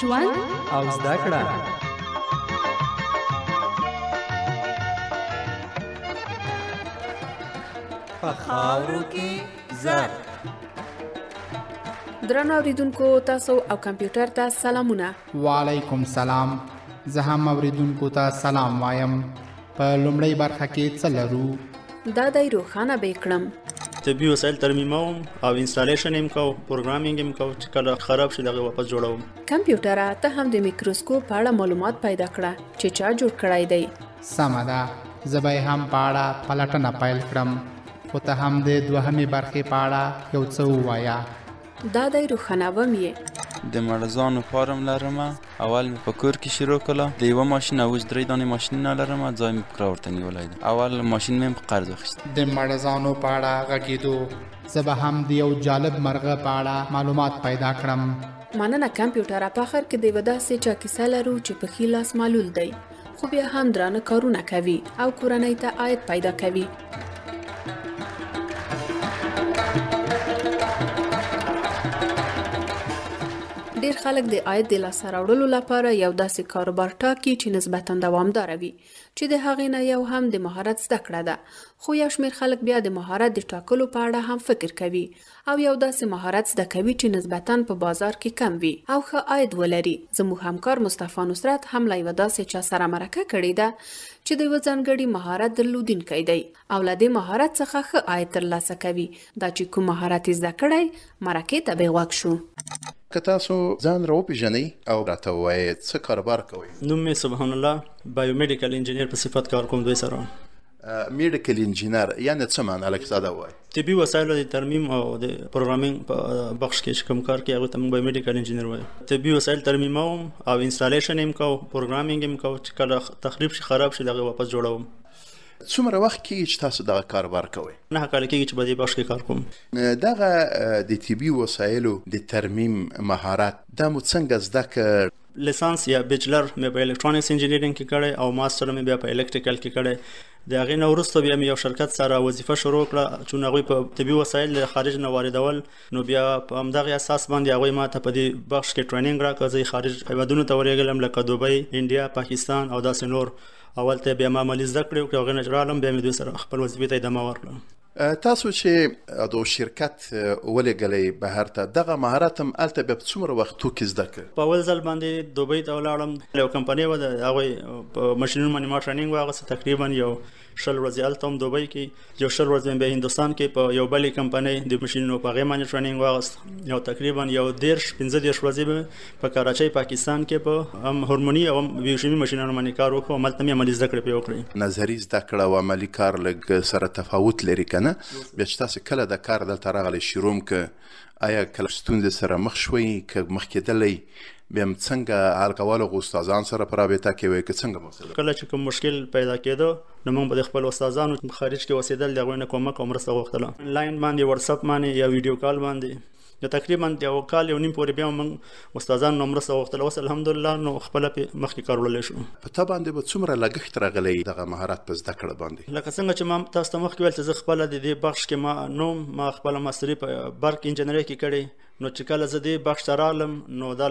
ژوند او زده کړه په خاورو کې زر درنو اوریدونکو تاسو او کمپیوټر ته سلامونه وعلیکم سلام زه هم اوریدونکو ته سلام وایم په لومړی برخه کې څه لرو دا د روخانه بیکړم طبي وسایل ترمیموم او انسټالیشن هم کوم پروګرامینګ هم کوم چې کله خراب شي دغه واپس جوړوم کمپیوټر ته هم د میکروسکوپ په اړه معلومات پیدا کړه چې چا جوړ کړای دی سم ده زبای هم پاړه پلټنه پیل کړم خو ته هم د دوهمې برخې پاړه یو څه وایا دا د روښانه ومې د مړزانو فارم لرمه اول مې په کور کې شروع کله د یوه ماشین اوس درې دانې ماشین نه لرم ځای مې پکرا ورته نیولی دی اول ماشین مې په قرض واخیست د مړزانو په اړه غږېدو زه به هم د یو جالب مرغه په اړه معلومات پیدا کړم مننه کمپیوټر په آخر کې د یوه داسې چا کیسه لرو چې په ښي لاس معلول دی خو بیا هم درانه کارونه کوي او کورنۍ ته عاید پیدا کوي ډیر خلک د عاید د لاسته راوړلو لپاره یو داسې کاروبار ټاکي چې نسبتا دوامدار وي چې د هغې نه یو هم د مهارت زده کړه ده خو یو شمېر خلک بیا د مهارت د ټاکلو په اړه هم فکر کوي او یو داسې مهارت زده کوي چې نسبتا په بازار کې کم وي او ښه عاید ولري زموږ همکار مصطفی نصرت هم له یوه داسې چا سره مرکه کړې ده چې د یوه ځانګړي مهارت درلودونکی دی او له دې مهارت څخه ښه عاید ترلاسه کوي دا چې کوم مهارت یې زده کړی مرکې ته به غوږ شو که تاسو ځان را وپیژنئ او راته وایي څه کاروبار کوئ نوم مې سبحان الله بایومډیکل انجینیر په صفت کار کوم دوی سره میډیکل انجینر یعنی څه معنی لکه ساده وای طبي وسایلو د ترمیم او د پروګرامینګ په بخش کې کوم کار کوي هغه ته موږ میډیکل انجینر وایو طبي وسایل ترمیموم او انسټالیشن هم کوم پروګرامینګ هم کوم چې کله تخریب شي خراب شي دغه واپس جوړوم څومره وخت کې چې تاسو دغه کاروبار کوئ نه کال کې چې بده بخش کې کار کوم دغه د طبي وسایلو د ترمیم مهارت د مو څنګه زده کړ لیسانس یا بیچلر مې په الکترونکس انجینیرینګ کې کړی او ماستر مې بیا په الکتریکل کې کړی د هغه نو وروسته بیا مې یو شرکت سره وظیفه شروع کړه چې هغه په طبي وسایل له خارج نه واردول نو بیا په همدغه اساس باندې هغه ما ته په دې بخش کې ټریننګ راکړه چې خارج هیوادونو ته ورېګلم لکه دوبۍ انډیا پاکستان او داسې نور اول ته بیا ما مالي زده کړې وکړې هغې نه چې راغلم بیا مې دوی سره خپل وظیفې ته ادامه ورکړه تاسو چې د شرکت ولګلې بهر ته دغه مهارت هم الته په څومره وختو کې زده کړ په ول ځل باندې دوبۍ ته ولاړم یو کمپنۍ و د هغه ماشينونو باندې ما ټریننګ واغسته تقریبا یو شل ورځې الته هم دوبۍ کې یو شل ورځې په هندستان کې په یو بلې کمپنۍ د ماشينونو په غیمه باندې ټریننګ واغست یو تقریبا یو دیرش 15 دیرش ورځې په کراچۍ پاکستان کې په هم هورموني او ویوشمي ماشينونو باندې کار وکړم ملته مې عملي زده کړې په یو کړې نظری زده کړه او عملي کار لګ سره تفاوت لري کنه کنه بیا چې تاسو کله د کار دلته راغلی شروم ک آیا کله ستونزې سره مخ شوي ک مخ کېدلې بیا څنګه حل کول غو استادان سره پر رابطه کې وي ک څنګه مسله کله چې کوم مشکل پیدا کېدو نو موږ به خپل استادانو خارج کې وسیدل دغه نه کومک او مرسته وغوښتله انلاین باندې واتس اپ باندې یا ویډیو کال باندې د تقریبا د یو کال یو نیم پورې بیا موږ استادانو نو مرسته وغوښتله اوس الحمدلله نو خپل مخکې کار وړلی شو په تا باندې به څومره لګښت راغلی دغه مهارت په زده کړه باندې لکه څنګه چې ما تاسو ته مخکې ویل چې زه خپل د دې بخش کې ما نو ما خپل ماستری په برق انجنیری کې کړی نو چې کله زه دې بخش ترالم نو دا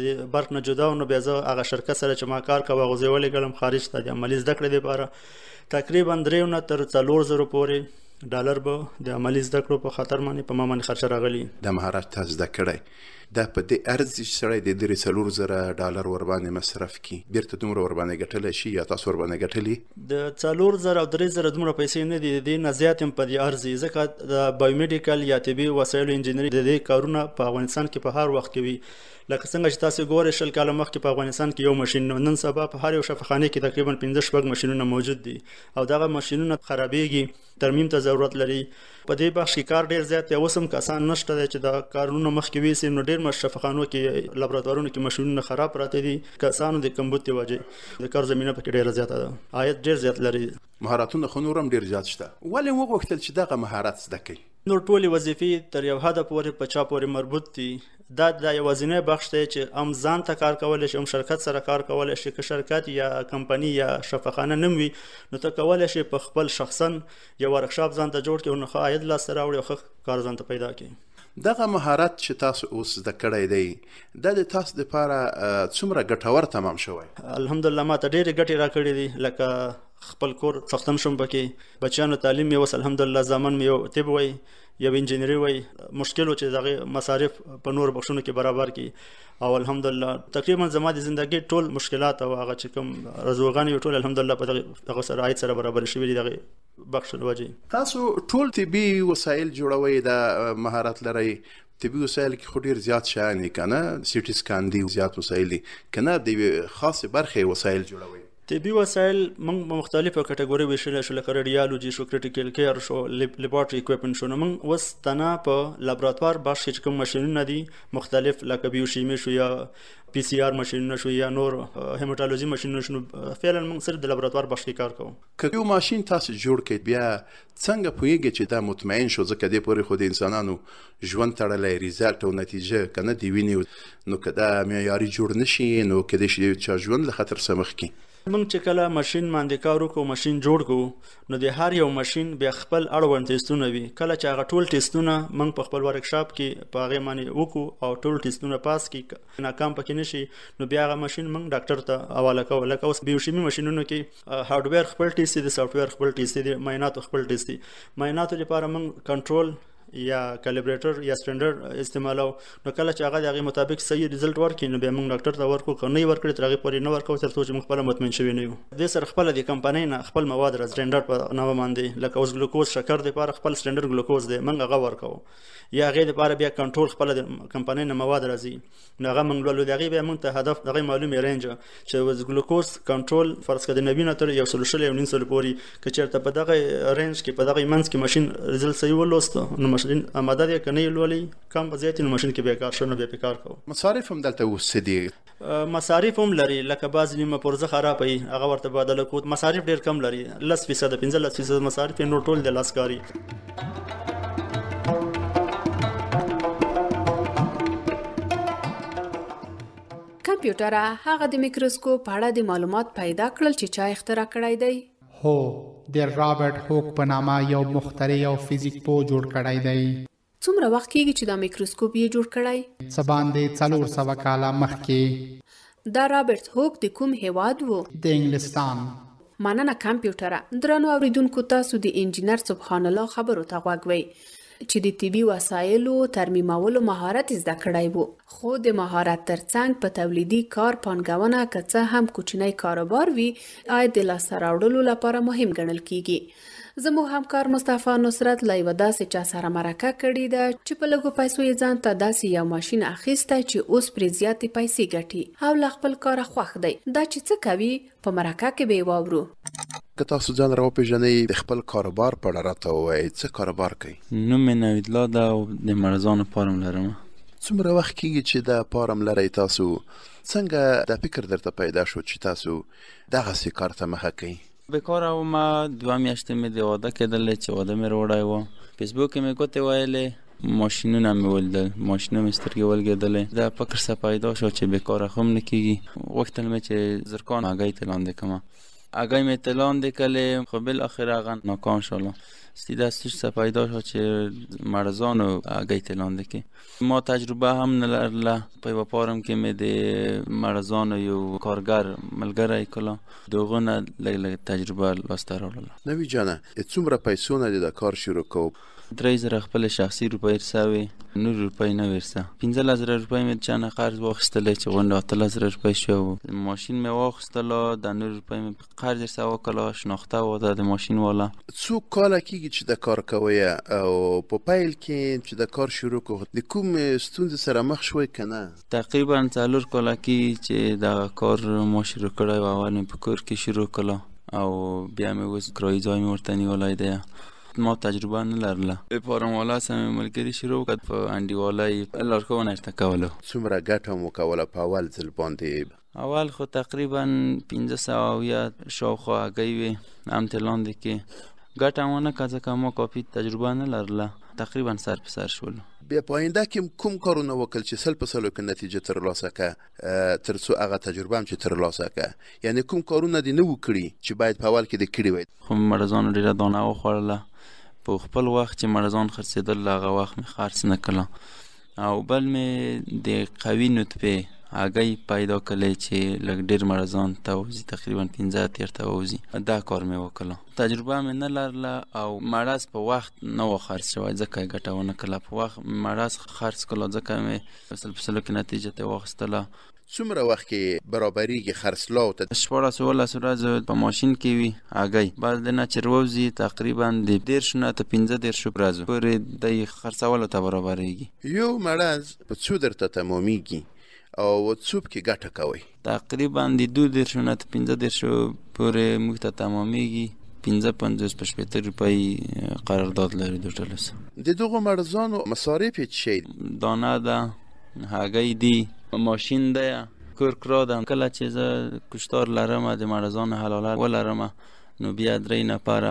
د برق نه جدا نو بیا زه هغه شرکت سره چې ما کار کوم غوځولې ګلم خارج ته د عملی زده کړې لپاره تقریبا درېونه تر 4000 پورې ډالر به د عملی زده کړو په خاطر باندې په ما باندې خرچه راغلی د مهارت زده کړې دا په دې ارزي سره د درې سلور زره ډالر ور باندې مصرف کی بیرته دومره ور باندې ګټل شي یا تاسو ور باندې ګټلی د سلور زره او درې زره دومره پیسې نه دي د دې نه زیات هم په دې ارزي ځکه د بایومډیکل یا طبي وسایلو انجنیری د دې کارونه په افغانستان کې په هر وخت کې وي لکه څنګه چې تاسو ګورئ شل کاله مخکې په افغانستان کې یو ماشين نن سبا په هر یو شفخانه کې تقریبا 15 شپږ ماشينونه موجود دي او دغه ماشينونه خرابېږي ترمیم ته ضرورت لري په دې بخش کې کار ډیر زیات یو سم کسان نشته چې د کارونو مخکې وي نو ډیر مشفقانو کې لابراتوارونو کې ماشينونه خراب پراته دي کسانو د کمبوتي وجه د کار زمينه پکې ډیر زیاته ده آیت ډیر زیات لري مهارتونه خنورم ډیر زیات شته ولې وغوښتل چې دغه مهارت زده کړي نور ټولې وظیفې تر یو حد پورې په چا پورې مربوط دي دا د یوازینی بخش دی چې ام ځان ته کار کولی شي ام شرکت سره کار کولی شي که شرکت یا کمپنی یا شفاخانه نم وي نو ته کولی شي په خپل شخصا یو ورکشاپ ځان ته جوړ کړي او نو ښه عاید لاسته راوړي او ښه کار ځان ته پیدا کړي دغه مهارت چې تاسو اوس زده کړی دی د تاسو لپاره څومره ګټور تمام شوی الحمدلله ما ته ډېرې ګټې را کړې دي لکه خپل کور څښتن شم پکې بچیانو تعلیم یې وس الحمدلله زمان مې یو طب وای یو انجینری وای مشکل و چې دغه مصارف په نور بخښونو کې برابر کی او الحمدلله تقریبا زما د ژوندۍ ټول مشکلات او هغه چې کوم رزوغان یو ټول الحمدلله په دغه سره آیت سره برابر شوی دی دغه بخښل وجه تاسو ټول طبي وسایل جوړوي د مهارت لري طبي وسایل کې خو ډیر زیات شایان دي کنه سیټي سکان دي زیات وسایل دي کنه د خاصه برخه وسایل جوړوي طبي وسایل موږ مختلفو کټګوري ویشل شو لکه رادیالوجي شو کریټیکل کیر شو لیبارټری اکوپمنټ شو نو موږ وس تنه په لابراتوار باش چې کوم ماشينونه دي مختلف لکه بیوشیمی شو یا پی سي آر ماشينونه شو یا نور هیماتولوژي ماشينونه شو فعلا موږ صرف د لابراتوار باش کار کوو که یو ماشين تاسو جوړ کړئ بیا څنګه پوهیږئ چې دا مطمئن شو ځکه د پوره خو د انسانانو ژوند تړلې ریزلټ او نتیجه کنه دی ویني نو کدا معیاري جوړ نشي نو کده شي چې ژوند له خطر سمخ کی موږ چې کله ماشين باندې کار وکړو ماشين جوړ کو نو د هر یو ماشين بیا خپل اړوند ټیسټونه وي کله چې هغه ټول ټیسټونه موږ په خپل ورکشاپ کې په هغه باندې وکړو او ټول ټیسټونه پاس کړي ناکام پکې نشي نو بیا هغه ماشين موږ ډاکټر ته حواله کوو لکه اوس بیوشیمي ماشينونو کې هارډویر خپل ټیسټ دي سافټویر خپل ټیسټ دي ماینات خپل ټیسټ دي ماینات لپاره موږ کنټرول یا کالیبریټر یا سټنډرډ استعمالو نو کله چې هغه د هغه مطابق صحیح رزلټ ورکړي نو بیا موږ ډاکټر ته ورکو که نه ورکړي تر هغه پورې نه ورکو تر څو چې موږ خپل مطمئن شوي نه یو د سر خپل د کمپنۍ نه خپل مواد را سټنډرډ په نامه باندې لکه اوس ګلوکوز شکر د لپاره خپل سټنډرډ ګلوکوز دی موږ هغه ورکو یا هغه د لپاره بیا کنټرول خپل د کمپنۍ نه مواد راځي نو هغه موږ لولو دغه بیا موږ ته هدف دغه معلومه رینج چې وز ګلوکوز کنټرول فرض کړه د 90 تر 160 یو نیم سل پورې کچرته په دغه رینج کې په دغه منځ کې ماشين رزلټ صحیح ولوست نو ماشين آماده دی کنه لولي کم زیات نو ماشين کې بیکار شونه به بیکار کو مصارف هم دلته وسدي مصارف هم لري لکه باز نیمه پرزه خرابې هغه ورته بدل کو مصارف ډیر کم لري 10% 15% مصارف نو ټول د لاسکاري کمپیوټر هغه د میکروسکوپ په اړه د معلومات پیدا کړل چې چا اختراع کړی دی هو د رابرټ هوک په نامه یو مخترع او فزیک پوه جوړ کړی دی څومره وخت کېږي چې دا مایکروسکوپ یې جوړ کړی څه باندې څلور سوه کاله مخکې دا رابرټ هوک د کوم هیواد وو د انګلستان مانه کمپیوټره درنو اوریدونکو تاسو د انجنیر سبحان الله خبرو ته غوږوي چې د طبي وسایلو ترمیمولو مهارت زده کړی وو خو د مهارت ترڅنګ په تولیدي کار پانګونه کڅه هم کوچنی کاروبار وي آی د لاسته راوړلو لپاره مهم ګڼل کیږي زموږ همکار مصطفی نصرت لایو داسې چا سره مرکه کړې ده چې په لګو پیسو یې ځان ته داسې یو ماشين اخیسته چې اوس پرې زیاتې پیسې ګټي او خپل کار خوښ دی دا چې څه کوي په مرکه کې به واورو که تاسو ځان راو پیژنې د خپل کاروبار په اړه راته وایي څه کاروبار کوي نو مې نوید لا دا د مرزانو فارم لرم څومره وخت کیږي چې دا فارم لري تاسو څنګه دا فکر درته پیدا شو چې تاسو دغه سي کار ته مخه کوي به کار او ما دوه میاشتې مې د واده کېدل چې واده مې وروړای و فیسبوک کې مې کوته وایلې ماشینونه مې ولدل ماشینونه مې سترګې ولګېدلې دا فکر څه پیدا شو چې به کار هم نکېږي وخت مې چې زرکان هغه ته لاندې کما اگه می تلان دکلی خب بالاخره اغا ناکام شالا ستی دستش سپایدا شد چه مرزان و اگه تلان دکی ما تجربه هم نلرله پیو پارم که می دی مرزان و کارگر ملگره کلا دوغه نه لگ لگ تجربه لاسته رالاله نوی جانه ات څومره پیسو نه د کار شروع کوو درې زره خپل شخصي روپۍ ارساوي نور روپۍ نه ورسا 15000 روپۍ مې چا نه قرض واخیستلې چې غونډه 18000 روپۍ شو ماشين مې واخیستله د نور روپۍ مې قرض ارسا وکړه شناخته و د ماشين والا څو کال کېږي چې د کار کوي او په پایل کې چې د کار شروع کوه د کوم ستوند سره مخ شوي کنه تقریبا څلور کال کې چې د کار مو شروع کړی و اول مې په کور کې شروع کړه او بیا مې وس کرایځای مورتنی ولای دی ما تجربه نه لرله لپاره مولا سم ملګری شروع کړ په انډیوالۍ لارښوونه ورته کوله څومره ګټه مو کوله په اول ځل باندې اول خو تقریبا 1500 یا شاوخوا هګۍ وي هم ترې لاندې کې ګټه ونه که ځکه ما کافي تجربه نه لرله تقریبا سر په سر شولو بیا پاینده کې کوم کارونه وکړ چې سل په سلو کې نتیجه تر لاسه کړه ترڅو هغه تجربه هم چې تر لاسه کړه یعنی کوم کارونه دي نه وکړي چې باید په اول کې د کړی وي خو مرزان ډیره دانه وخوړله په خپل وخت چې مرزان خرڅېدل هغه وخت می خرڅ نه کړه او بل می د قوی نطبه هګۍ پیدا کړلې چې لږ ډیر مرزان توزی تقریبا 15 تیر توزی دا کار مې وکړو تجربه مې نه لرله او مرز په وخت نه و خرڅ شوی ځکه ګټونه کله په وخت مرز خرڅ کله ځکه مې سل په سل کې نتیجه ته واخستله څومره وخت کې برابرۍ خرڅلاو ته شپږ سوال سره په ماشين کې وي اګي بعد نه چروزي تقریبا د ډیر شنه ته 15 ډیر شو برازو پر د خرڅولو ته برابرېږي یو مرز په څو درته تمامېږي او څوب کې ګټه کوي تقریبا د 2 ډیر شو نه 15 ډیر شو پورې موږ ته تمامېږي 15 پنځه روپۍ قرارداد لري د ټلس د دغه مرزانو مصارف چی دانه ده هګۍ دی ماشین دی کورک را دم کله چې زه کشتار لرم د مرزان حلاله ولرم نو بیا درې نفره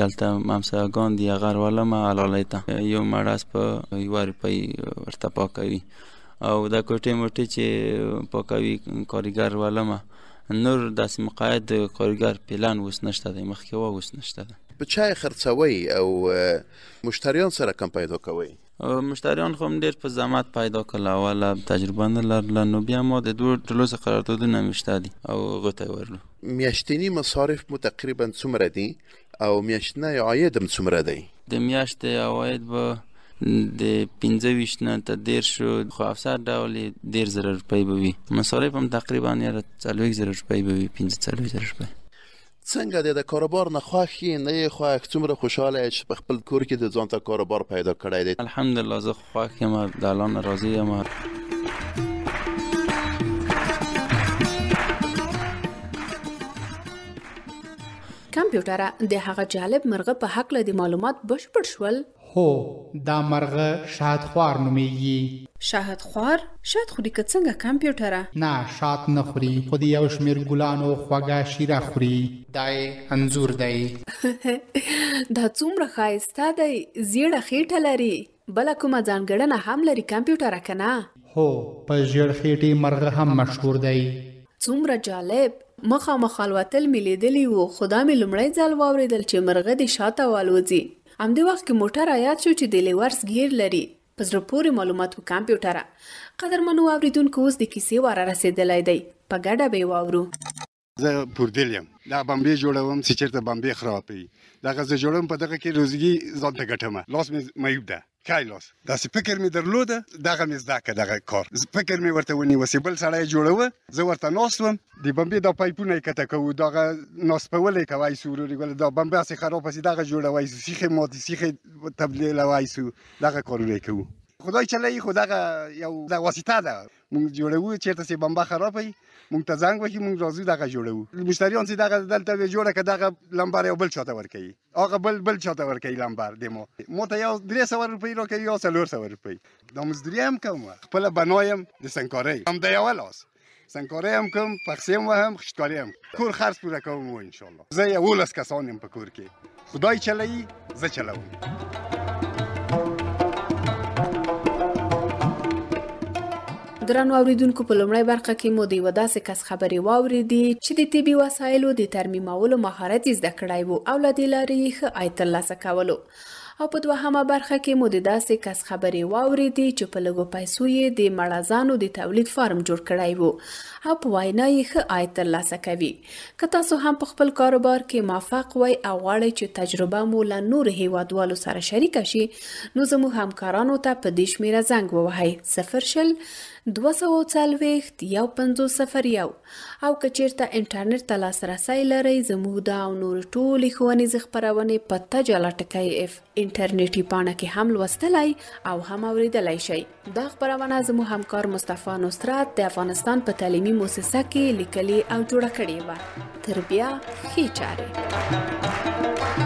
دلته ممساګان دی غر ولما حلاله ته یو مرز په یو روپۍ ورته پاکوي او دا کوټې موټې چې پاکوي کارګر والمه نور داسې مقاید کارګر پلان وس نشته د مخکې و وس نشته په چای خرڅوي او مشتریان سره کم پیدا کوي مشتریان خو ډیر په زحمت پیدا کول اول تجربه نه لرل نو بیا ما د دوه تلوس قراردادونه نمیشته دي او غته ورلو میاشتنی مصارف مو تقریبا څومره دي او میاشتنی عاید هم څومره دی د میاشتې عواید به د 25 نه ته ډیر شو خو افسر ډول ډیر زر روپۍ بوي مصارف هم تقریبا یاره 40 زر روپۍ بوي 15 زر روپۍ څنګه د کاروبار نه خوخي نه خوخ څومره خوشاله چې په خپل کور کې د ځان ته کاروبار پیدا کړی دی الحمدلله زه خوخ یم د الان راضی یم کمپیوټر د هغه جالب مرغه په حق له معلومات بشپړ شول هو دا مرغه شاهدخوار نومیږي شاهدخوار شاهد خوري که څنګه کمپیوټره نه شات نه خوري خو دی یو شمیر ګلانو خوږه شیره خوري دای انزور دی دا څومره خایسته دی زیړه خېټه لري بل کومه ځانګړنه هم لري کمپیوټره کنه هو په زیړ خېټه مرغه هم مشهور دی څومره جالب مخامخ الوتل ملي دلی وو خدامي لمړی ځل واوریدل چې مرغه دی شاته والوځي همدې وخت کې موټر آیات شو چې د لیورس ګیر لري په زړه پورې معلومات و کمپیوټره قدرمنو اوریدونکو اوس د کیسې واره رسیدلی دی په ګډه به واورو زه پوردل یم دا بمبې جوړوم چې چیرته بمبې خرابې دا غزه جوړوم په دغه کې روزګي ځان ته ګټم لاس مې مېوب ده کایلوس داسې فکر مې درلوده دغه مې زده کړ دغه کار فکر مې ورته ونیو سی بل سړی جوړوه زه ورته ناسوم د بمبې د پایپونه کته کوو دغه ناسپولې کوي سوروري ګل د بمبې سي خراب سي دغه جوړوي سیخه ماده سیخه تبلیل وای سو دغه کارونه کوو خدای چلې خو دغه یو د واسطه ده مونږ جوړوو چیرته سي بمبه خراب وي مونږ ته زنګ وکړي مونږ راځو دغه جوړو مشتریان چې دغه دلته جوړه کړه دغه لمبر یو بل چاته ورکوي هغه بل بل چاته ورکوي لمبر د مو مو ته یو درې سوه روپۍ راکوي یو څلور سوه روپۍ دا مزدوري هم کوم خپله بنایم د سنکارۍ هم د یوه لاس سنکاره هم کوم پخسی هم وهم خشتکاری هم کور خرڅ پوره کوم ان شاء الله زه یولس کسان یم په کور کې خدای چلوي زه چلوم درنو اوریدونکو په لومړۍ برخه کې مو د یو داسې کس خبرې واوریدي چې د طبي وسایلو د ترمیمولو مهارت یې زده کړی وو او له دې لارې یې ښه عاید ترلاسه کولو او په دوهمه برخه کې مو د داسې کس خبرې واوریدې چې په لګو پیسو یې د مړزانو د تولید فارم جوړ کړی وو او په وینا یې ښه عاید ترلاسه کوي که تاسو هم په خپل کاروبار کې موفق وای او غواړئ چې تجربه مو له نور هیوادوالو سره شریک شي نو زموږ همکارانو ته په دې شمیره زنګ ووهئ صفر شل 240 یو 501 او کچیرته انټرنیټ ته لاسرسي لرئ زموږ دا او نور ټولې خوانې خبرونه په تجاله ټکی اف انټرنیټي پاڼه کې هم لوستلای او هم اوریدلای شئ دا خبرونه زموږ همکار مصطفی نصرت د افغانستان په تعلیمي مؤسسه کې لیکلي او جوړه کړې و تربیه خې چاره